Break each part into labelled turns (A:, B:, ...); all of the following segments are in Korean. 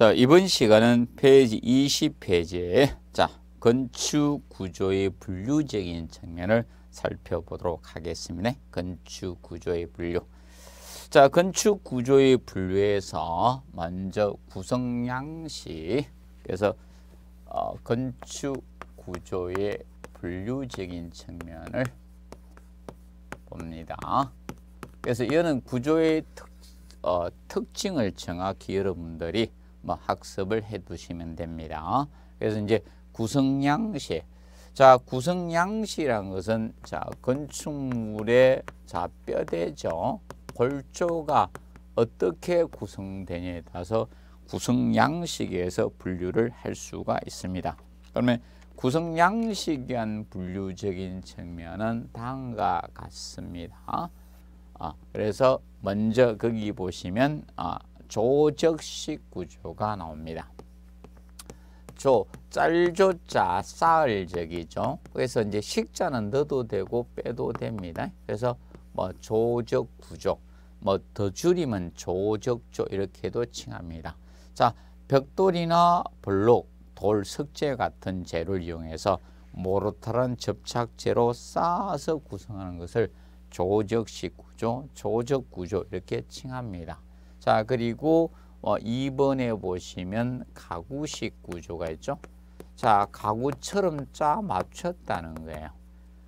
A: 자, 이번 시간은 페이지 20페이지에 자, 건축 구조의 분류적인 측면을 살펴보도록 하겠습니다. 건축 구조의 분류. 자, 건축 구조의 분류에서 먼저 구성 양식. 그래서 어, 건축 구조의 분류적인 측면을 봅니다. 그래서 이거는 구조의 특, 어, 특징을 정확히 여러분들이 뭐 학습을 해 두시면 됩니다. 그래서 이제 구성양식. 자, 구성양식이란 것은 자, 건축물의 자, 뼈대죠. 골조가 어떻게 구성되냐에 따라서 구성 양식에서 분류를 할 수가 있습니다. 그러면 구성 양식이란 분류적인 측면은 다음과 같습니다. 아, 그래서 먼저 거기 보시면 아, 조적식 구조가 나옵니다. 조, 짤조자, 쌓적이죠 그래서 이제 식자는 넣어도 되고 빼도 됩니다. 그래서 뭐 조적 구조, 뭐 더 줄이면 조적조 이렇게도 칭합니다. 자, 벽돌이나 블록, 돌, 석재 같은 재를 이용해서 모로타란 접착제로 쌓아서 구성하는 것을 조적식 구조, 조적 구조 이렇게 칭합니다. 자 그리고 어, 2번에 보시면 가구식 구조가 있죠. 자 가구처럼 짜 맞췄다는 거예요.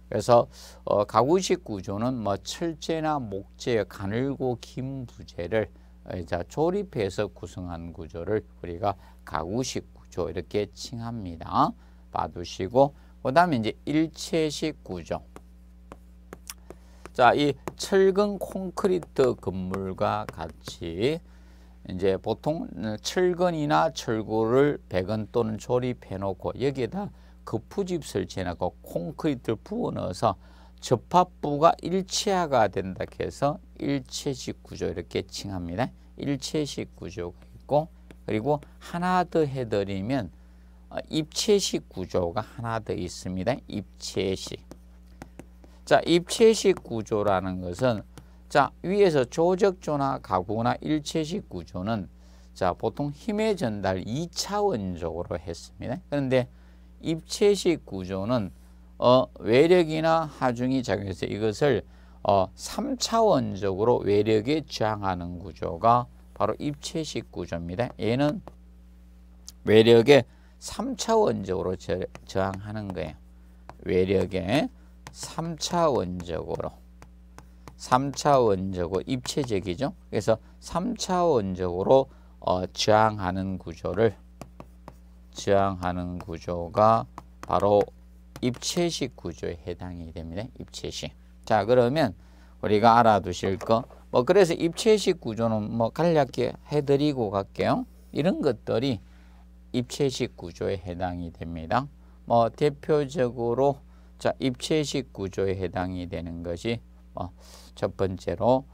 A: 그래서 어, 가구식 구조는 뭐 철제나 목재, 가늘고 긴 부재를 어, 자, 조립해서 구성한 구조를 우리가 가구식 구조 이렇게 칭합니다. 봐두시고 그 다음에 이제 일체식 구조 자, 이 철근 콘크리트 건물과 같이 이제 보통 철근이나 철골을 배건 또는 조립해 놓고 여기에다 거푸집 설치해놓고 콘크리트를 부어 넣어서 접합부가 일체화가 된다 해서 일체식 구조 이렇게 칭합니다. 일체식 구조가 있고 그리고 하나 더 해드리면 어, 입체식 구조가 하나 더 있습니다. 입체식. 자, 입체식 구조라는 것은 자, 위에서 조적조나 가구나 일체식 구조는 자, 보통 힘의 전달 2차원적으로 했습니다. 그런데 입체식 구조는 어, 외력이나 하중이 작용해서 이것을 어, 3차원적으로 외력에 저항하는 구조가 바로 입체식 구조입니다. 얘는 외력에 3차원적으로 저, 항하는 거예요. 외력에 3차원적으로 3차원적으로 입체적이죠. 그래서 3차원적으로 어, 저항하는 구조를 저항하는 구조가 바로 입체식 구조에 해당이 됩니다. 입체식. 자 그러면 우리가 알아두실 거. 뭐 그래서 입체식 구조는 뭐 간략히 해드리고 갈게요. 이런 것들이 입체식 구조에 해당이 됩니다. 뭐 대표적으로 자, 입체식 구조에 해당이 되는 것이 어, 첫 번째로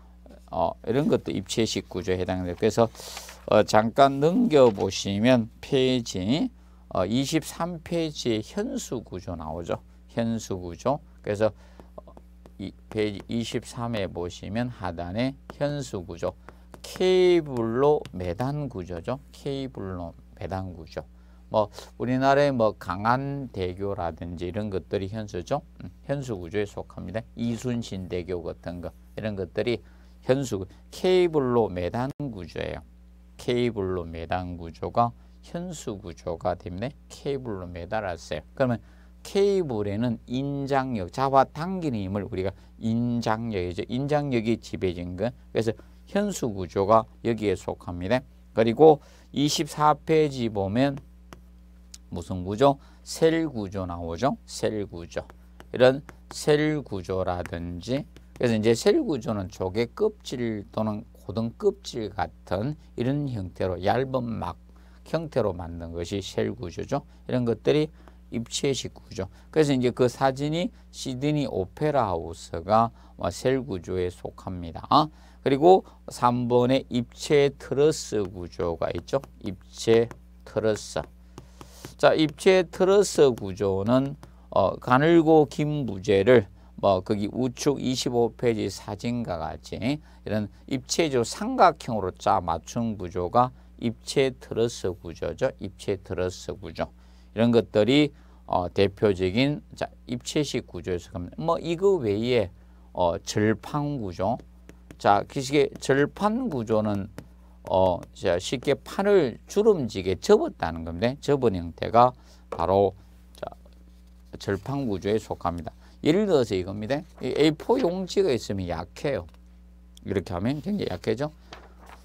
A: 어, 이런 것도 입체식 구조에 해당돼요. 그래서 어, 잠깐 넘겨보시면 페이지 어, 23페이지에 현수 구조 나오죠. 현수 구조. 그래서 어, 페이지 23에 보시면 하단에 현수 구조. 케이블로 매단 구조죠. 케이블로 매단 구조. 뭐 우리나라의 뭐 강한 대교라든지 이런 것들이 현수죠. 음, 현수 구조에 속합니다. 이순신 대교 같은 거 이런 것들이 현수 케이블로 매단 구조예요. 케이블로 매단 구조가 현수 구조가 때문에 케이블로 매달았어요. 그러면 케이블에는 인장력, 잡아당기는 힘을 우리가 인장력이죠. 인장력이 지배적인 거. 그래서 현수 구조가 여기에 속합니다. 그리고 24페이지 보면 무슨 구조? 셀 구조 나오죠. 셀 구조. 이런 셀 구조라든지 그래서 이제 셀 구조는 조개 껍질 또는 고등 껍질 같은 이런 형태로 얇은 막 형태로 만든 것이 셀 구조죠. 이런 것들이 입체식 구조. 그래서 이제 그 사진이 시드니 오페라 하우스가 뭐 셀 구조에 속합니다. 어? 그리고 3번에 입체 트러스 구조가 있죠. 입체 트러스. 자, 입체 트러스 구조는 어, 가늘고 긴 부재를 뭐 거기 우측 25페이지 사진과 같이 이런 입체조 삼각형으로 짜 맞춘 구조가 입체 트러스 구조죠. 입체 트러스 구조. 이런 것들이 어, 대표적인 자, 입체식 구조에서 뭐 이거 외에 어, 절판 구조. 자, 기식의 절판 구조는 어, 쉽게 판을 주름지게 접었다는 겁니다. 접은 형태가 바로 절판 구조에 속합니다. 예를 들어서 이겁니다. A4 용지가 있으면 약해요. 이렇게 하면 굉장히 약해죠.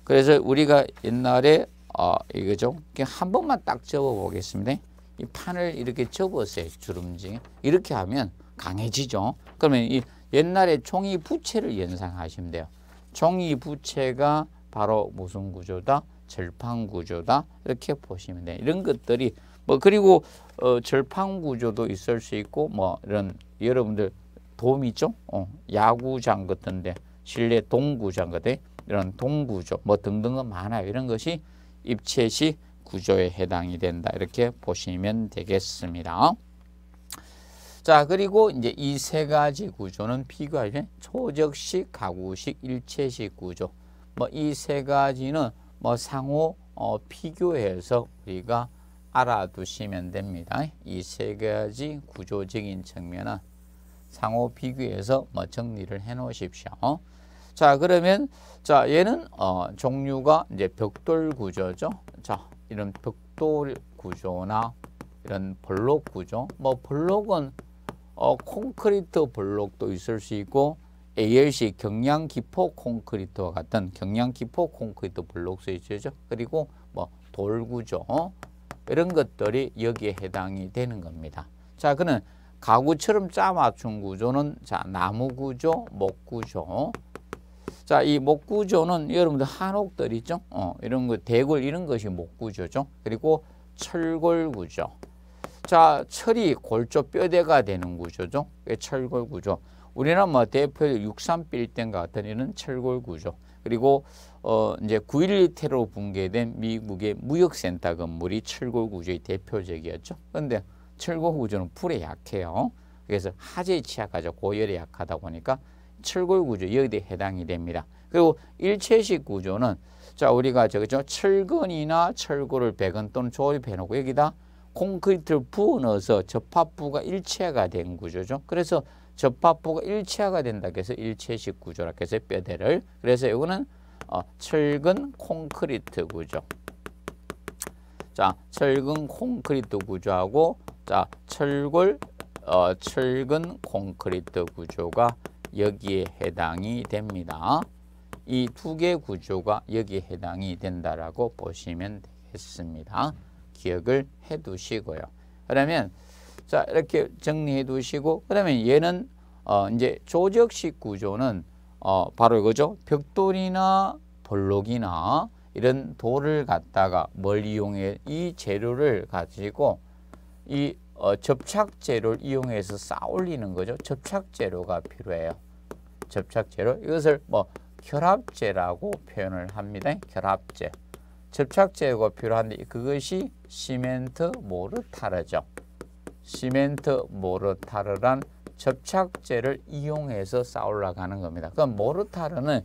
A: 그래서 우리가 옛날에 어, 이거죠. 한 번만 딱 접어 보겠습니다. 이 판을 이렇게 접었어요. 주름지. 이렇게 하면 강해지죠. 그러면 이 옛날에 종이 부채를 연상하시면 돼요. 종이 부채가 바로 무슨 구조다? 절판 구조다. 이렇게 보시면 돼요. 이런 것들이 뭐 그리고 어, 절판 구조도 있을 수 있고 뭐 이런 여러분들 도움이죠. 어, 야구장 같은데 실내 동구장 같은 이런 동구조 뭐 등등은 많아요. 이런 것이 입체시 구조에 해당이 된다. 이렇게 보시면 되겠습니다. 자 그리고 이제 이 세 가지 구조는 비교하면 초적식, 가구식, 일체식 구조 뭐이세 가지는 뭐 상호 어, 비교해서 우리가 알아두시면 됩니다. 이 세 가지 구조적인 측면은 상호 비교해서 뭐 정리를 해 놓으십시오. 자, 그러면 자, 얘는 어, 종류가 이제 벽돌 구조죠. 자, 이런 벽돌 구조나 이런 블록 구조. 뭐 블록은 어, 콘크리트 블록도 있을 수 있고 ALC 경량 기포 콘크리트와 같은 경량 기포 콘크리트 블록스에 지어 그리고 뭐 돌구조 어? 이런 것들이 여기에 해당이 되는 겁니다. 자, 그는 가구처럼 짜맞춘 구조는 자 나무 구조, 목 구조. 자, 이 목 구조는 여러분들 한옥들 있죠? 어, 이런 거 대골 이런 것이 목 구조죠. 그리고 철골 구조. 자, 철이 골조 뼈대가 되는 구조죠. 그 철골 구조. 우리는 뭐 대표 63빌딩 같은 이런 철골 구조 그리고 어 이제 9.11 테러 붕괴된 미국의 무역센터 건물이 철골 구조의 대표적이었죠. 그런데 철골 구조는 불에 약해요. 그래서 하재에 취약하죠. 고열에 약하다 보니까 철골 구조 여기에 해당이 됩니다. 그리고 일체식 구조는 자 우리가 저죠 기 철근이나 철골을 배근 또는 조립해 놓고 여기다 콘크리트를 부어 넣어서 접합부가 일체가 된 구조죠. 그래서 접합부가 일체화가 된다. 그래서 일체식 구조라. 그래서 뼈대를. 그래서 이거는 어, 철근 콘크리트 구조. 자, 철근 콘크리트 구조하고 자, 철골 어, 철근 콘크리트 구조가 여기에 해당이 됩니다. 이 두 개 구조가 여기에 해당이 된다라고 보시면 되겠습니다. 기억을 해 두시고요. 그러면 자 이렇게 정리해 두시고 그다음에 얘는 어 이제 조적식 구조는 어 바로 이거죠. 벽돌이나 볼록이나 이런 돌을 갖다가 뭘 이용해 이 재료를 가지고 이 어, 접착 재료를 이용해서 쌓올리는 아 거죠. 접착 재료가 필요해요. 접착 재료 이것을 뭐 결합재라고 표현을 합니다. 결합재. 접착재가 필요한데 그것이 시멘트 모르타르죠. 시멘트 모르타르란 접착제를 이용해서 쌓으려가는 겁니다. 그 모르타르는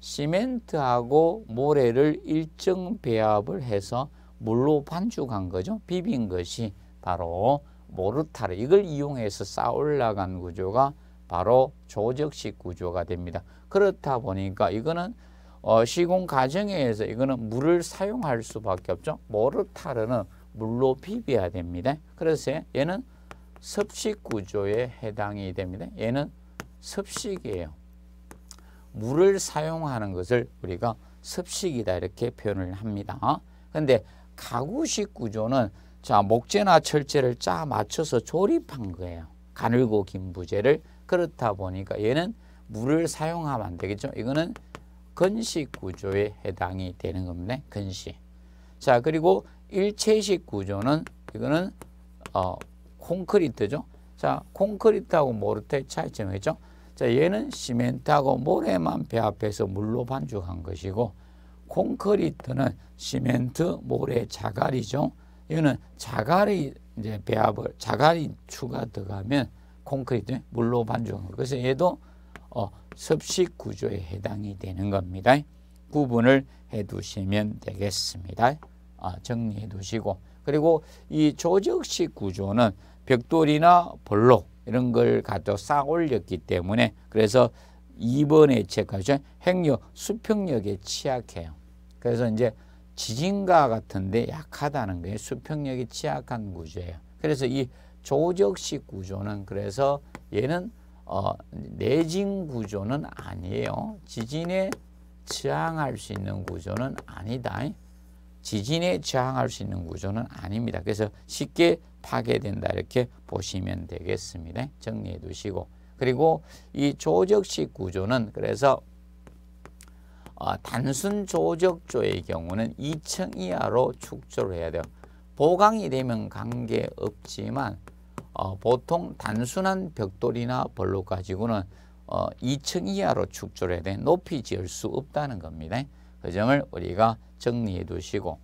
A: 시멘트하고 모래를 일정 배합을 해서 물로 반죽한 거죠. 비빈 것이 바로 모르타르. 이걸 이용해서 쌓으려간 구조가 바로 조적식 구조가 됩니다. 그렇다 보니까 이거는 어, 시공 과정에서 이거는 물을 사용할 수밖에 없죠. 모르타르는 물로 비벼야 됩니다. 그래서 얘는 섭식 구조에 해당이 됩니다. 얘는 섭식이에요. 물을 사용하는 것을 우리가 습식이다 이렇게 표현을 합니다. 근데 가구식 구조는 자 목재나 철제를 짜 맞춰서 조립한 거예요. 가늘고 긴 부재를 그렇다 보니까 얘는 물을 사용하면 안 되겠죠. 이거는 건식 구조에 해당이 되는 겁니다. 건식. 자 그리고 일체식 구조는 이거는 어, 콘크리트죠. 자, 콘크리트하고 모르테 차이점이 죠 자, 얘는 시멘트하고 모래만 배합해서 물로 반죽한 것이고 콘크리트는 시멘트, 모래, 자갈이죠. 이거는 자갈이 이제 배합을 자갈이 추가 들어가면 콘크리트 물로 반죽한 거. 그래서 얘도 어, 습식 구조에 해당이 되는 겁니다. 구분을 해 두시면 되겠습니다. 아, 정리해 두시고 그리고 이 조적식 구조는 벽돌이나 블록 이런 걸 갖다 쌓아 올렸기 때문에 그래서 이번에의 책하죠. 행력, 수평력에 취약해요. 그래서 이제 지진과 같은데 약하다는 거예요. 수평력이 취약한 구조예요. 그래서 이 조적식 구조는 그래서 얘는 어, 내진 구조는 아니에요. 지진에 저항할 수 있는 구조는 아니다. 지진에 저항할 수 있는 구조는 아닙니다. 그래서 쉽게 파괴된다 이렇게 보시면 되겠습니다. 정리해 두시고 그리고 이 조적식 구조는 그래서 어, 단순 조적조의 경우는 2층 이하로 축조를 해야 돼요. 보강이 되면 관계없지만 어, 보통 단순한 벽돌이나 벌로 가지고는 어, 2층 이하로 축조를 해야 돼 높이 지을 수 없다는 겁니다. 그 점을 우리가 정리해 두시고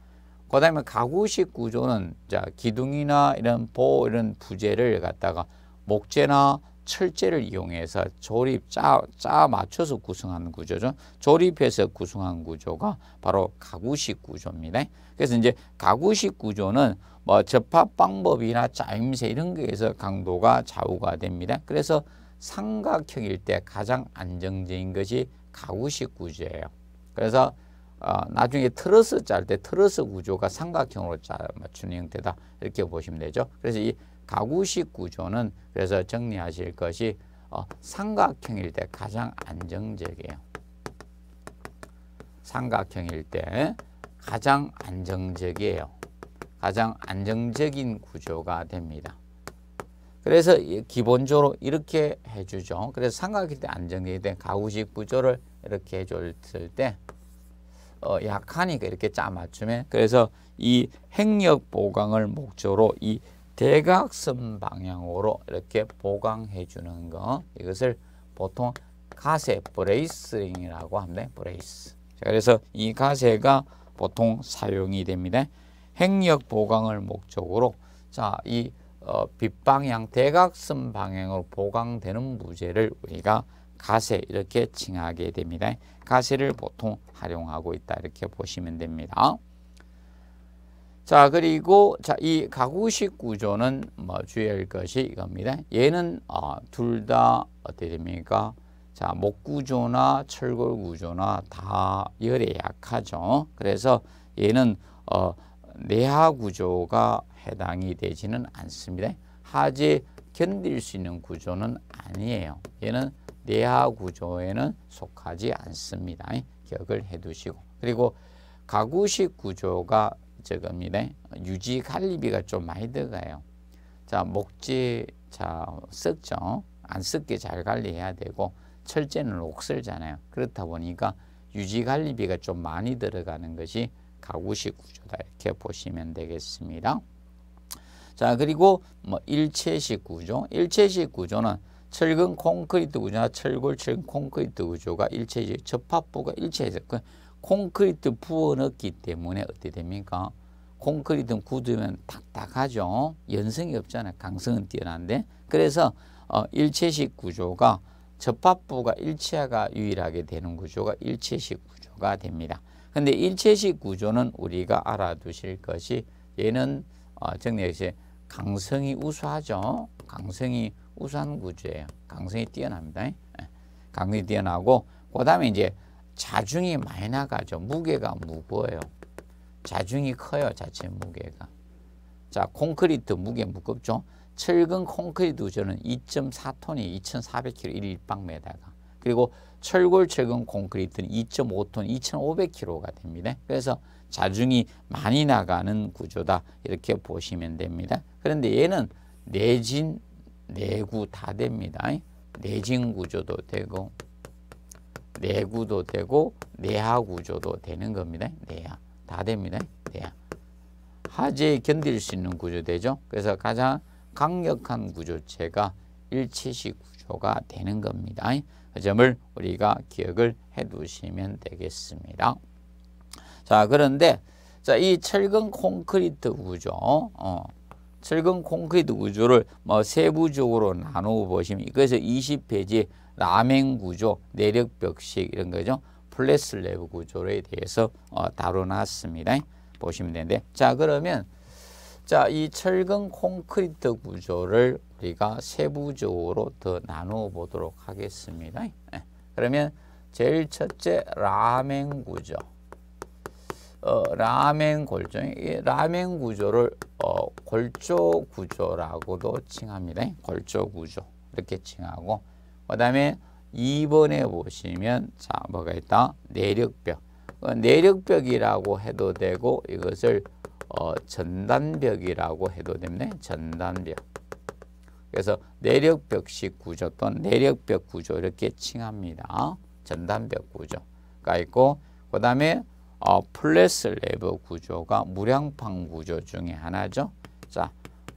A: 그 다음에 가구식 구조는 자 기둥이나 이런 보호 이런 부재를 갖다가 목재나 철재를 이용해서 조립 짜, 짜 맞춰서 구성한 구조죠. 조립해서 구성한 구조가 바로 가구식 구조입니다. 그래서 이제 가구식 구조는 뭐 접합 방법이나 짜임새 이런 거에서 강도가 좌우가 됩니다. 그래서 삼각형일 때 가장 안정적인 것이 가구식 구조예요. 그래서 어, 나중에 트러스 짤 때 트러스 구조가 삼각형으로 짜 맞추는 뭐 형태다 이렇게 보시면 되죠. 그래서 이 가구식 구조는 그래서 정리하실 것이 어, 삼각형일 때 가장 안정적이에요. 삼각형일 때 가장 안정적이에요. 가장 안정적인 구조가 됩니다. 그래서 기본적으로 이렇게 해주죠. 그래서 삼각일 형때 안정적일 때 가구식 구조를 이렇게 해줬을때 어, 약하니까 이렇게 짜맞춤에 그래서 이 핵력 보강을 목적으로 이 대각선 방향으로 이렇게 보강해 주는 거 이것을 보통 가세 브레이스링이라고 합니다. 브레이스. 자, 그래서 이 가세가 보통 사용이 됩니다. 핵력 보강을 목적으로 자이 어, 빗방향 대각선 방향으로 보강되는 무게를 우리가 가세 이렇게 칭하게 됩니다. 가세를 보통 활용하고 있다 이렇게 보시면 됩니다. 자 그리고 자이 가구식 구조는 뭐 주의할 것이 이겁니다. 얘는 어, 둘다 어떻게 됩니까? 자 목구조나 철골구조나 다 열에 약하죠. 그래서 얘는 어, 내하 구조가 해당이 되지는 않습니다. 하지 견딜 수 있는 구조는 아니에요. 얘는 내하 구조에는 속하지 않습니다. 기억을 해두시고 그리고 가구식 구조가 저겁니다. 유지 관리비가 좀 많이 들어가요. 자 목재 자 썩죠. 안 썩게 잘 관리해야 되고 철제는 옥설잖아요. 그렇다 보니까 유지 관리비가 좀 많이 들어가는 것이 가구식 구조다 이렇게 보시면 되겠습니다. 자 그리고 뭐 일체식 구조, 일체식 구조는 철근 콘크리트 구조나 철골 철근 콘크리트 구조가 일체적 접합부가 일체적 그 콘크리트 부어 넣기 때문에 어떻게 됩니까? 콘크리트는 굳으면 딱딱하죠. 연성이 없잖아요. 강성은 뛰어난데. 그래서 어, 일체식 구조가 접합부가 일체가 유일하게 되는 구조가 일체식 구조가 됩니다. 근데 일체식 구조는 우리가 알아두실 것이 얘는 어, 정리해서 강성이 우수하죠. 강성이 우수한 구조예요. 강성이 뛰어납니다. 예. 강성이 뛰어나고 그 다음에 이제 자중이 많이 나가죠. 무게가 무거워요. 자중이 커요. 자체 무게가. 자 콘크리트 무게 무겁죠. 철근 콘크리트 구조는 2.4톤이 2,400kg 1박매다가 그리고 철골 철근 콘크리트는 2.5톤 2,500kg가 됩니다. 그래서 자중이 많이 나가는 구조다 이렇게 보시면 됩니다. 그런데 얘는 내진 내구 다 됩니다. 내진 구조도 되고 내구도 되고 내하 구조도 되는 겁니다. 내하 다 됩니다. 내하 하지에 견딜 수 있는 구조되죠. 그래서 가장 강력한 구조체가 일체식 구조가 되는 겁니다. 그 점을 우리가 기억을 해두시면 되겠습니다. 자 그런데 자이 철근 콘크리트 구조 어, 철근 콘크리트 구조를 뭐 세부적으로 나누어 보시면 그래서 20페이지 라멘 구조, 내력 벽식 이런 거죠. 플랫슬래브 구조에 대해서 어, 다뤄놨습니다. 보시면 되는데 자 그러면 자이 철근 콘크리트 구조를 우리가 세부적으로 더 나누어 보도록 하겠습니다. 예. 그러면 제일 첫째 라멘 구조 어, 라멘 골조인 이 라멘 구조를 어, 골조 구조라고도 칭합니다. 골조 구조 이렇게 칭하고 그다음에 2번에 보시면 자 뭐가 있다 내력벽 어, 내력벽이라고 해도 되고 이것을 어, 전단벽이라고 해도 됩니다. 전단벽 그래서 내력벽식 구조 또는 내력벽 구조 이렇게 칭합니다. 전단벽 구조가 그러니까 있고 그 다음에 어, 플랫 슬래브 구조가 무량판 구조 중에 하나죠. 자,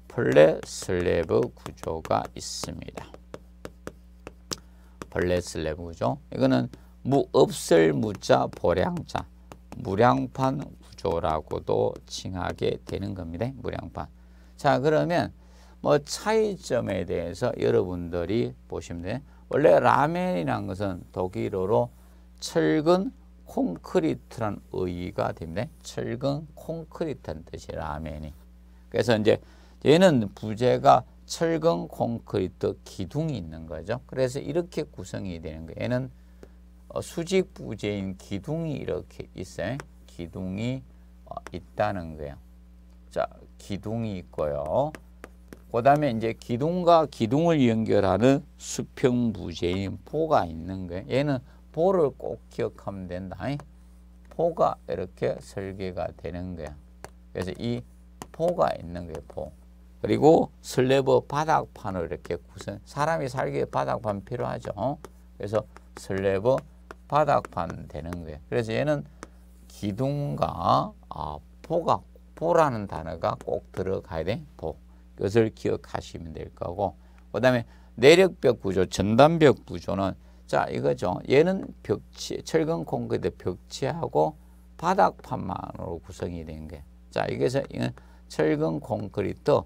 A: 플랫 슬래브 구조가 있습니다. 플랫 슬래브 구조. 이거는 무 없을 무자 보량자 무량판 구조라고도 칭하게 되는 겁니다. 무량판. 자, 그러면 뭐 차이점에 대해서 여러분들이 보시면 돼요. 원래 라멘이란 것은 독일어로 철근 콘크리트란 의의가 됩니다. 철근 콘크리트란 뜻이 라멘이. 그래서 이제 얘는 부재가 철근 콘크리트 기둥이 있는 거죠. 그래서 이렇게 구성이 되는 거예요. 얘는 어, 수직 부재인 기둥이 이렇게 있어요. 기둥이 어, 있다는 거예요. 자, 기둥이 있고요. 그 다음에 이제 기둥과 기둥을 연결하는 수평 부재인 포가 있는 거예요. 얘는 보를 꼭 기억하면 된다. 포가 이렇게 설계가 되는 거야. 그래서 이 포가 있는 거예요. 포. 그리고 슬래버 바닥판을 이렇게 구성. 사람이 살기에 바닥판 필요하죠. 어? 그래서 슬래버 바닥판 되는 거예요. 그래서 얘는 기둥과 아, 포가 포라는 단어가 꼭 들어가야 돼. 포. 이것을 기억하시면 될 거고. 그다음에 내력벽 구조, 전단벽 구조는 자 이거죠. 얘는 벽지 철근 콘크리트 벽지하고 바닥판만으로 구성이 된 게. 자 이게서 이건 철근 콘크리트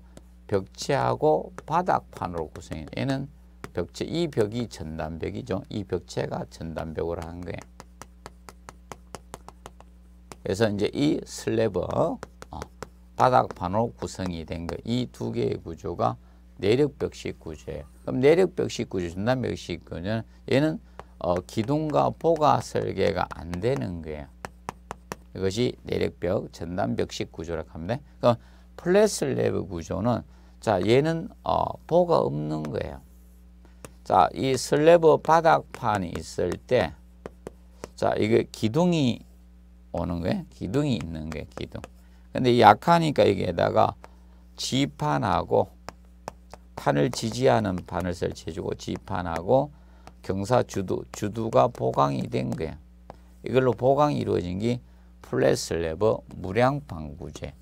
A: 벽지하고 바닥판으로 구성이. 된. 얘는 벽지 이 벽이 전단벽이죠이 벽체가 전단벽으로한거예 그래서 이제 이슬래버 어, 바닥판으로 구성이 된 거. 이 두 개의 구조가 내력벽식 구조예요. 그럼 내력벽식 구조, 전남벽식 구는 얘는 어, 기둥과 보가 설계가 안 되는 거예요. 이것이 내력벽, 전남벽식 구조라고 합니다. 그럼 플랫 슬래 구조는 자 얘는 어, 보가 없는 거예요. 자, 이슬래 바닥판이 있을 때, 자, 이게 기둥이 오는 거예요. 기둥이 있는 거 기둥. 근데 약하니까 여기에다가 지판하고 판을 지지하는 판을 설치해주고 지판하고 경사 주두, 주두가 보강이 된 거야. 이걸로 보강이 이루어진 게 플랫 슬래버 무량판 구제.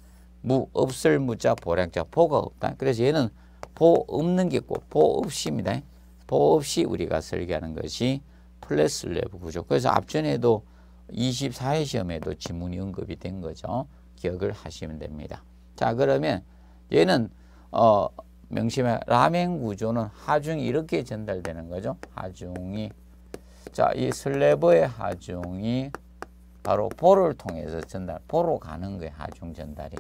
A: 무, 없을 무자, 보량자, 보가 없다. 그래서 얘는 보 없는 게 있고 보 없이입니다. 보 없이 우리가 설계하는 것이 플랫 슬래버 구조. 그래서 앞전에도 24회 시험에도 지문이 언급이 된 거죠. 기억을 하시면 됩니다. 자, 그러면 얘는 어, 명심해 라멘 구조는 하중이 이렇게 전달되는 거죠. 하중이 자, 이 슬래버의 하중이 바로 보를 통해서 전달, 보로 가는 거예요. 하중 전달이.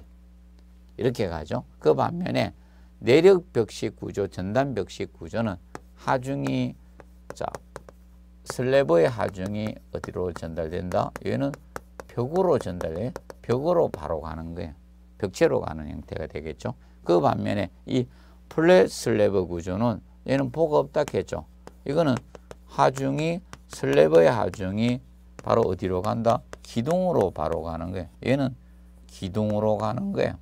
A: 이렇게 가죠. 그 반면에 내력 벽식 구조, 전단 벽식 구조는 하중이 자, 슬래버의 하중이 어디로 전달된다? 얘는 벽으로 전달해. 벽으로 바로 가는 거예요. 벽체로 가는 형태가 되겠죠. 그 반면에 이 플랫 슬래버 구조는 얘는 보가 없다 했죠. 이거는 하중이 슬래버의 하중이 바로 어디로 간다? 기둥으로 바로 가는 거예요. 얘는 기둥으로 가는 거예요.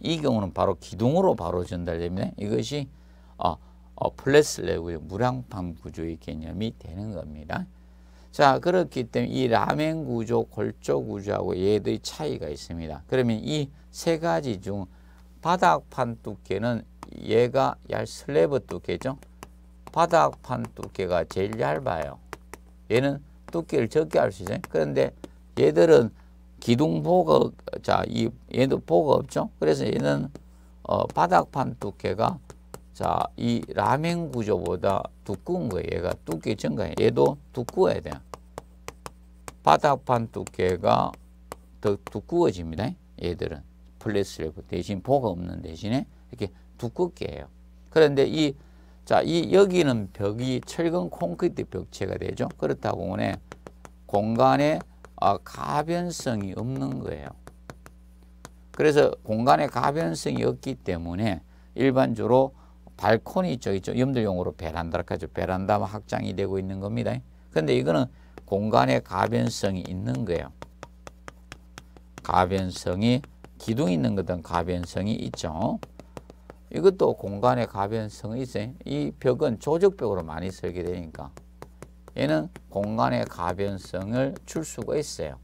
A: 이 경우는 바로 기둥으로 바로 전달되면 이것이 어, 어, 플랫 슬래브의 무량판 구조의 개념이 되는 겁니다. 자 그렇기 때문에 이 라멘 구조, 골조 구조하고 얘들의 차이가 있습니다. 그러면 이 세 가지 중 바닥판 두께는 얘가 얇 슬래브 두께죠. 바닥판 두께가 제일 얇아요. 얘는 두께를 적게 할 수 있어요. 그런데 얘들은 기둥보가 자이 얘도 보가 없죠. 그래서 얘는 어, 바닥판 두께가 자이 라멘 구조보다 두꺼운 거예요. 얘가 두께 증가해. 얘도 두꺼워야 돼요. 바닥판 두께가 더 두꺼워집니다. 얘들은. 플랫스레브 대신 보가 없는 대신에 이렇게 두껍게 해요. 그런데 이, 자, 이 여기는 벽이 철근 콘크리트 벽체가 되죠. 그렇다고 오늘 공간에 아, 가변성이 없는 거예요. 그래서 공간에 가변성이 없기 때문에 일반적으로 발코니 쪽이 죠 염들용으로 베란다라고 하죠. 베란다 확장이 되고 있는 겁니다. 근데 이거는 공간에 가변성이 있는 거예요. 가변성이 기둥이 있는 것은 가변성이 있죠. 이것도 공간의 가변성이 있어요. 이 벽은 조적벽으로 많이 설계되니까 얘는 공간의 가변성을 줄 수가 있어요.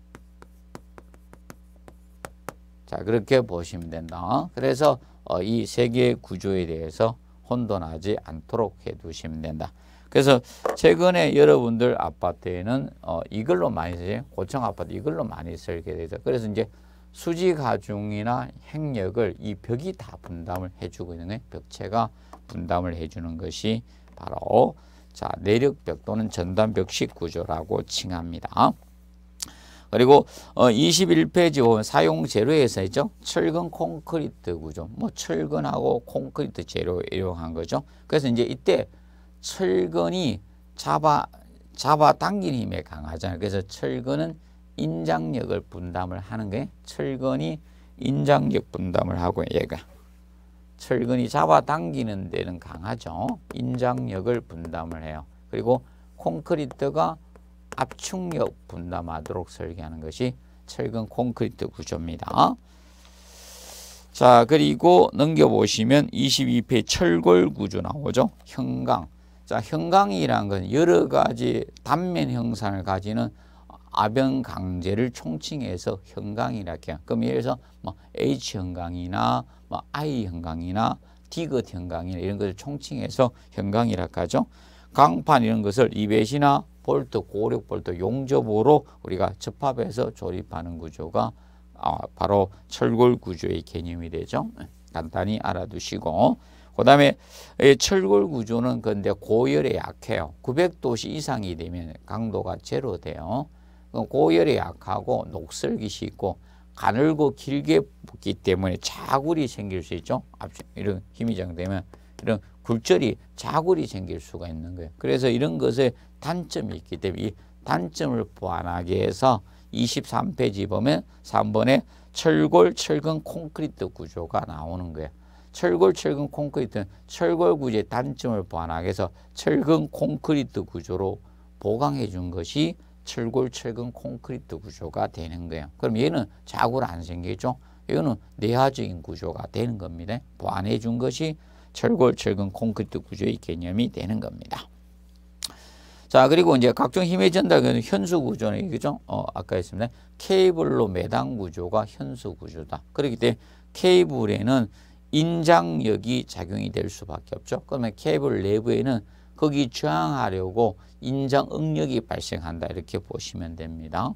A: 자 그렇게 보시면 된다. 그래서 어, 이세 개의 구조에 대해서 혼돈하지 않도록 해두시면 된다. 그래서 최근에 여러분들 아파트에는 어, 이걸로 많이 쓰세요. 고층 아파트 이걸로 많이 설계되죠. 그래서 이제 수지 가중이나 행력을 이 벽이 다 분담을 해주고 있는 벽체가 분담을 해주는 것이 바로 자 내력벽 또는 전단벽식 구조라고 칭합니다. 그리고 어 21페이지 보면 사용 재료에서 있죠. 철근 콘크리트 구조. 뭐 철근하고 콘크리트 재료 이용한 거죠. 그래서 이제 이때 철근이 잡아 잡아 당긴 힘에 강하잖아요. 그래서 철근은 인장력을 분담을 하는 게 철근이 인장력 분담을 하고 얘가 철근이 잡아당기는 데는 강하죠. 인장력을 분담을 해요. 그리고 콘크리트가 압축력 분담하도록 설계하는 것이 철근 콘크리트 구조입니다. 자 그리고 넘겨보시면 2 2페 철골 구조 나오죠. 형광. 자 형광이란 건 여러 가지 단면 형상을 가지는 아변강제를 총칭해서 형강이라 해요. 그럼 예를 들어서 뭐 H형강이나 뭐 I형강이나 디귿 형강이나 이런 것을 총칭해서 형강이라 하죠. 강판 이런 것을 이벳이나 볼트, 고력 볼트 용접으로 우리가 접합해서 조립하는 구조가 아, 바로 철골 구조의 개념이 되죠. 예, 간단히 알아두시고 그 다음에 철골 구조는 근데 고열에 약해요. 900도씨 이상이 되면 강도가 제로 돼요. 어, 고열이 약하고 녹슬기시 있고 가늘고 길게 붙기 때문에 자굴이 생길 수 있죠. 이런 힘이 장되면 이런 굴절이 자굴이 생길 수가 있는 거예요. 그래서 이런 것에 단점이 있기 때문에 이 단점을 보완하기 위해서 23페이지 보면 3번에 철골, 철근, 콘크리트 구조가 나오는 거예요. 철골, 철근, 콘크리트는 철골 구조의 단점을 보완하기 위해서 철근, 콘크리트 구조로 보강해 준 것이 철골철근 콘크리트 구조가 되는 거예요. 그럼 얘는 자굴 안 생기죠. 이거는 내화적인 구조가 되는 겁니다. 보완해 준 것이 철골철근 콘크리트 구조의 개념이 되는 겁니다. 자 그리고 이제 각종 힘의 전달은 현수 구조는 그죠? 어, 아까 했습니다. 케이블로 매단 구조가 현수 구조다. 그렇기 때문에 케이블에는 인장력이 작용이 될 수밖에 없죠. 그러면 케이블 내부에는 거기 저항하려고 인장 응력이 발생한다 이렇게 보시면 됩니다.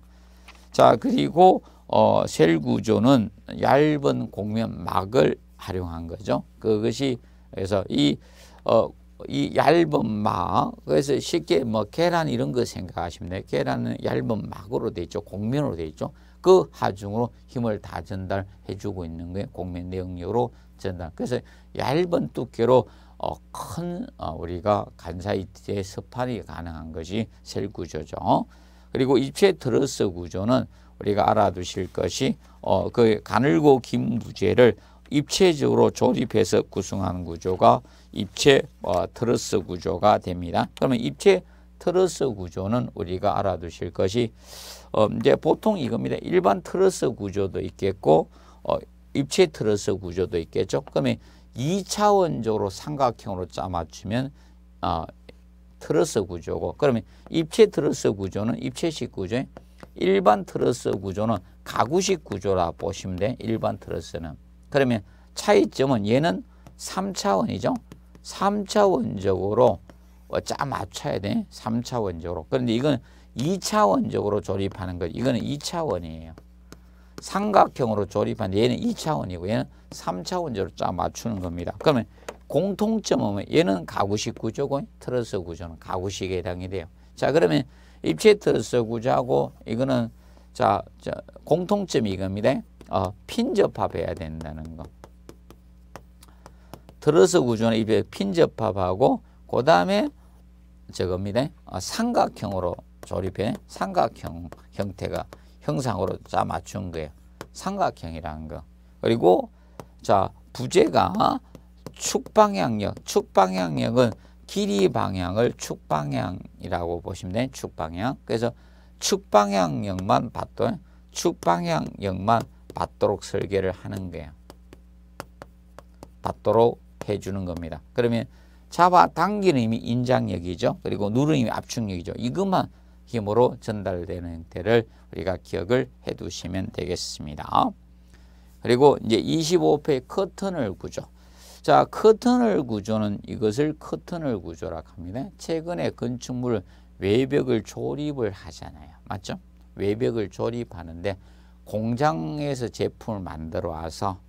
A: 자 그리고 어, 셀 구조는 얇은 공면막을 활용한 거죠. 그것이 그래서 이, 어, 이 얇은 막 그래서 쉽게 뭐 계란 이런 거 생각하시면 돼요. 계란은 얇은 막으로 돼 있죠. 공면으로 돼 있죠. 그 하중으로 힘을 다 전달해 주고 있는 거예요. 공면 내용으로 전달. 그래서 얇은 두께로 어, 큰 어, 우리가 간사이트의 스판이 가능한 것이 셀 구조죠. 그리고 입체 트러스 구조는 우리가 알아두실 것이 어, 그 가늘고 긴 부재를 입체적으로 조립해서 구성하는 구조가 입체 어, 트러스 구조가 됩니다. 그러면 입체 트러스 구조는 우리가 알아두실 것이 어, 이제 보통 이겁니다. 일반 트러스 구조도 있겠고 어, 입체 트러스 구조도 있겠죠. 그러면 2차원적으로 삼각형으로 짜맞추면 어, 아, 트러스 구조고 그러면 입체 트러스 구조는 입체식 구조에 일반 트러스 구조는 가구식 구조라 보시면 돼 일반 트러스는 그러면 차이점은 얘는 3차원이죠 3차원적으로 짜 어, 맞춰야 돼 3차원적으로 그런데 이건 2차원적으로 조립하는 거 이거는 2차원이에요 삼각형으로 조립한 얘는 2차원이고 얘는 3차원적으로 짜 맞추는 겁니다. 그러면 공통점은 얘는 가구식 구조고 트러스 구조는 가구식에 해당이 돼요. 자 그러면 입체 트러스 구조하고 이거는 자, 자 공통점이 이겁니다. 어, p 접합해야 된다는 거. 트러스 구조는 입에 p 접합하고그 다음에 저겁니다. 어, 삼각형으로 조립해 삼각형 형태가 형상으로 자 맞춘 거예요. 삼각형이라는 거. 그리고 자 부재가 축방향력. 축방향력은 길이 방향을 축방향이라고 보시면 돼요. 축방향. 그래서 축방향력만 봤던 축방향력만 받도록 설계를 하는 거예요. 받도록 해주는 겁니다. 그러면 잡아당기는 힘이 인장력이죠. 그리고 누르는 힘이 압축력이죠. 이것만 힘으로 전달되는 형태를 우리가 기억을 해 두시면 되겠습니다. 그리고 이제 25회 커튼을 구조. 자, 커튼을 구조는 이것을 커튼을 구조라 합니다. 최근에 건축물 외벽을 조립을 하잖아요. 맞죠? 외벽을 조립하는데 공장에서 제품을 만들어 와서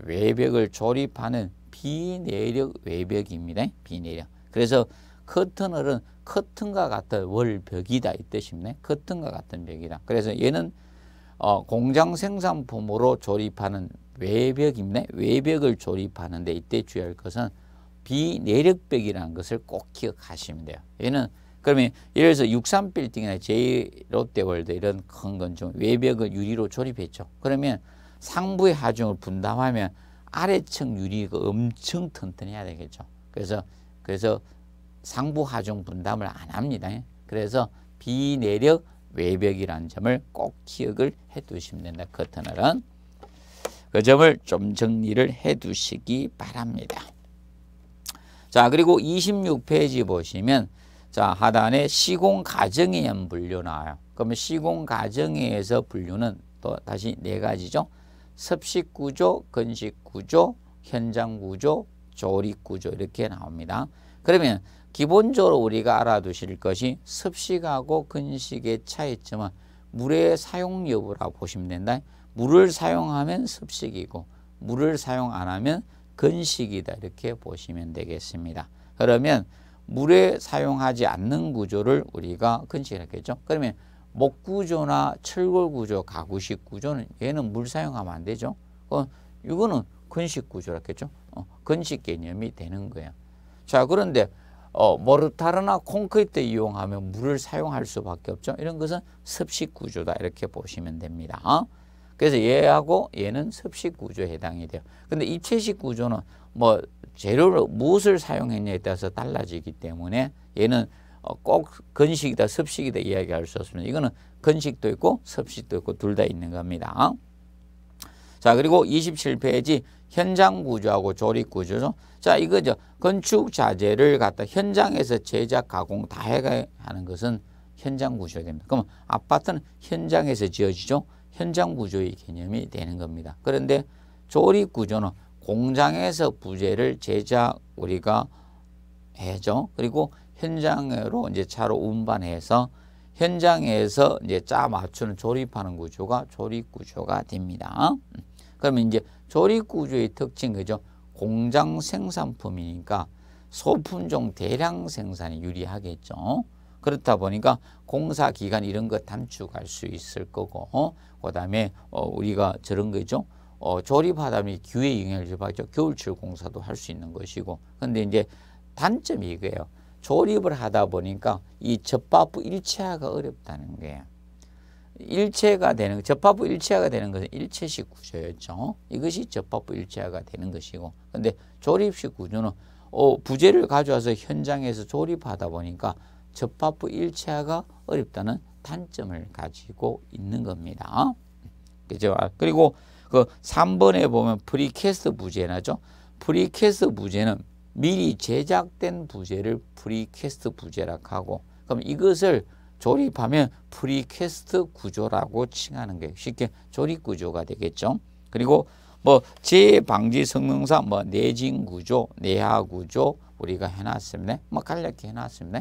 A: 외벽을 조립하는 비내력 외벽입니다. 비내력. 그래서 커튼홀은 커튼과 같은 월벽이다 이 뜻입니다. 커튼과 같은 벽이다. 그래서 얘는 어, 공장 생산품으로 조립하는 외벽입니다. 외벽을 조립하는데 이때 주의할 것은 비내력벽이라는 것을 꼭 기억하시면 돼요. 얘는 그러면 예를 들어서 63빌딩이나 제롯데월드 이런 큰 건축 외벽을 유리로 조립했죠. 그러면 상부의 하중을 분담하면 아래층 유리가 엄청 튼튼해야 되겠죠. 그래서 그래서 상부하중 분담을 안 합니다. 그래서 비내력 외벽이라는 점을 꼭 기억을 해두시면 된다. 커튼을은그 그 점을 좀 정리를 해두시기 바랍니다. 자 그리고 26페이지 보시면 자 하단에 시공 가정에 의한 분류 나와요. 그러면 시공 가정에 의해서 분류는 또 다시 네 가지죠. 습식 구조, 건식 구조, 현장 구조, 조립 구조 이렇게 나옵니다. 그러면 기본적으로 우리가 알아두실 것이 습식하고 근식의 차이점은 물의 사용 여부라고 보시면 된다. 물을 사용하면 습식이고 물을 사용 안 하면 근식이다 이렇게 보시면 되겠습니다. 그러면 물에 사용하지 않는 구조를 우리가 근식이라겠죠. 그러면 목구조나 철골구조, 가구식 구조는 얘는 물 사용하면 안 되죠. 어, 이거는 근식구조라겠죠. 어, 근식 개념이 되는 거예요. 자 그런데 어, 모르타르나 콘크리트 이용하면 물을 사용할 수밖에 없죠. 이런 것은 습식 구조다 이렇게 보시면 됩니다. 어? 그래서 얘하고 얘는 습식 구조에 해당이 돼요. 근데 입체식 구조는 뭐 재료를 무엇을 사용했냐에 따라서 달라지기 때문에 얘는 어, 꼭 건식이다 습식이다 이야기할 수 없습니다. 이거는 건식도 있고 습식도 있고 둘 다 있는 겁니다. 자 그리고 27페이지 현장 구조하고 조립 구조죠. 자, 이거죠. 건축 자재를 갖다 현장에서 제작, 가공 다 해가는 하 것은 현장 구조가 됩니다. 그럼 아파트는 현장에서 지어지죠. 현장 구조의 개념이 되는 겁니다. 그런데 조립 구조는 공장에서 부재를 제작 우리가 해죠. 그리고 현장으로 이제 차로 운반해서 현장에서 이제 짜 맞추는 조립하는 구조가 조립 구조가 됩니다. 그러면 이제 조립구조의 특징 그죠? 공장 생산품이니까 소품종 대량 생산이 유리하겠죠. 그렇다 보니까 공사 기간 이런 거단축할수 있을 거고 어? 그다음에 어, 우리가 저런 거죠. 어, 조립하다 보니 기후에 영향을 받죠. 겨울철 공사도 할 수 있는 것이고. 근데 이제 단점이 이거예요. 조립을 하다 보니까 이 접바부 일체화가 어렵다는 거예요. 일체가 되는 접합부 일체화가 되는 것은 일체식 구조였죠. 이것이 접합부 일체화가 되는 것이고 근데 조립식 구조는 어, 부재를 가져와서 현장에서 조립하다 보니까 접합부 일체화가 어렵다는 단점을 가지고 있는 겁니다. 그죠? 아, 그리고 그 3번에 보면 프리캐스트 부재나죠. 프리캐스트 부재는 미리 제작된 부재를 프리캐스트 부재라 하고 그럼 이것을 조립하면 프리캐스트 구조라고 칭하는 게 쉽게 조립 구조가 되겠죠. 그리고 뭐 재방지 성능상 뭐 내진 구조, 내하 구조 우리가 해놨습니다. 뭐 간략히 해놨습니다.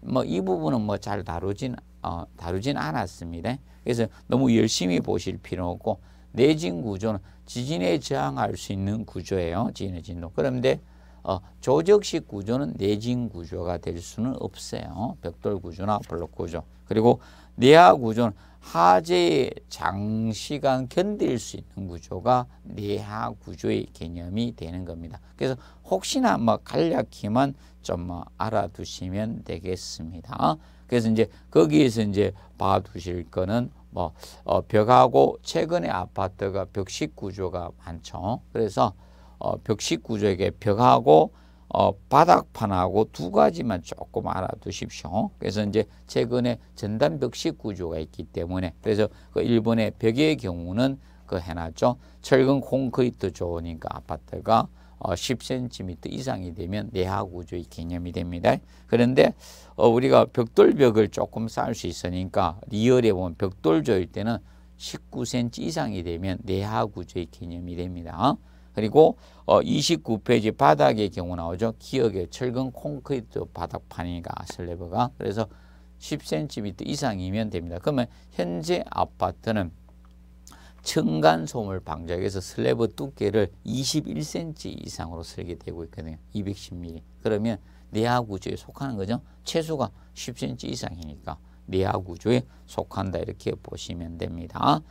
A: 뭐 이 부분은 뭐 잘 다루진 어, 다루진 않았습니다. 그래서 너무 열심히 보실 필요 없고 내진 구조는 지진에 저항할 수 있는 구조예요. 지진의 진동. 그런데 어, 조적식 구조는 내진 구조가 될 수는 없어요. 벽돌 구조나 블록 구조. 그리고 내하 구조는 하재에 장시간 견딜 수 있는 구조가 내하 구조의 개념이 되는 겁니다. 그래서 혹시나 뭐 간략히만 좀 뭐 알아두시면 되겠습니다. 그래서 이제 거기에서 이제 봐두실 거는 뭐 어, 벽하고 최근에 아파트가 벽식 구조가 많죠. 그래서 어, 벽식 구조에게 벽하고 어, 바닥판하고 두 가지만 조금 알아두십시오. 그래서 이제 최근에 전단 벽식 구조가 있기 때문에 그래서 그 일본의 벽의 경우는 그 해놨죠. 철근 콘크리트 좋으니까 아파트가 어, 10cm 이상이 되면 내하 구조의 개념이 됩니다. 그런데 어, 우리가 벽돌벽을 조금 쌓을 수 있으니까 리얼에 보면 벽돌조일 때는 19cm 이상이 되면 내하 구조의 개념이 됩니다. 그리고 어 29페이지 바닥의 경우 나오죠. 기억의 철근 콘크리트 바닥판이가 슬래버가 그래서 10cm 이상이면 됩니다. 그러면 현재 아파트는 층간 소음을 방지하기 위해서 슬래브 두께를 21cm 이상으로 설계되고 있거든요. 210mm. 그러면 내하 구조에 속하는 거죠. 최소가 10cm 이상이니까 내하 구조에 속한다 이렇게 보시면 됩니다.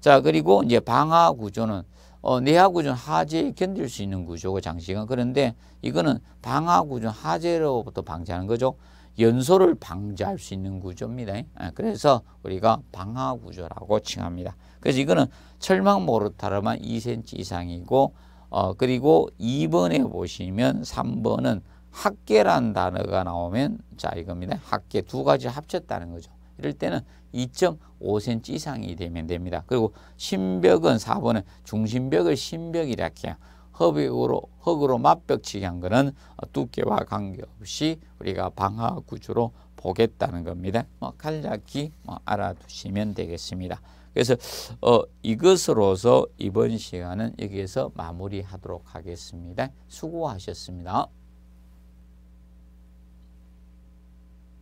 A: 자 그리고 이제 방화 구조는 어, 내하구준 하재에 견딜 수 있는 구조고 장식은 그런데 이거는 방하구준 하재로부터 방지하는 거죠. 연소를 방지할 수 있는 구조입니다. 예, 그래서 우리가 방하구조라고 칭합니다. 그래서 이거는 철망 모르타르만 2cm 이상이고 어, 그리고 2번에 보시면 3번은 학계란 단어가 나오면 자 이겁니다. 학계 두 가지 합쳤다는 거죠. 이럴 때는 2.5cm 이상이 되면 됩니다. 그리고 심벽은 4번은 중심벽을 심벽이라 해요. 허 흙으로, 흙으로 맞벽치기 한 거는 두께와 관계없이 우리가 방화 구조로 보겠다는 겁니다. 뭐 간략히 뭐 알아두시면 되겠습니다. 그래서 어, 이것으로서 이번 시간은 여기에서 마무리하도록 하겠습니다. 수고하셨습니다.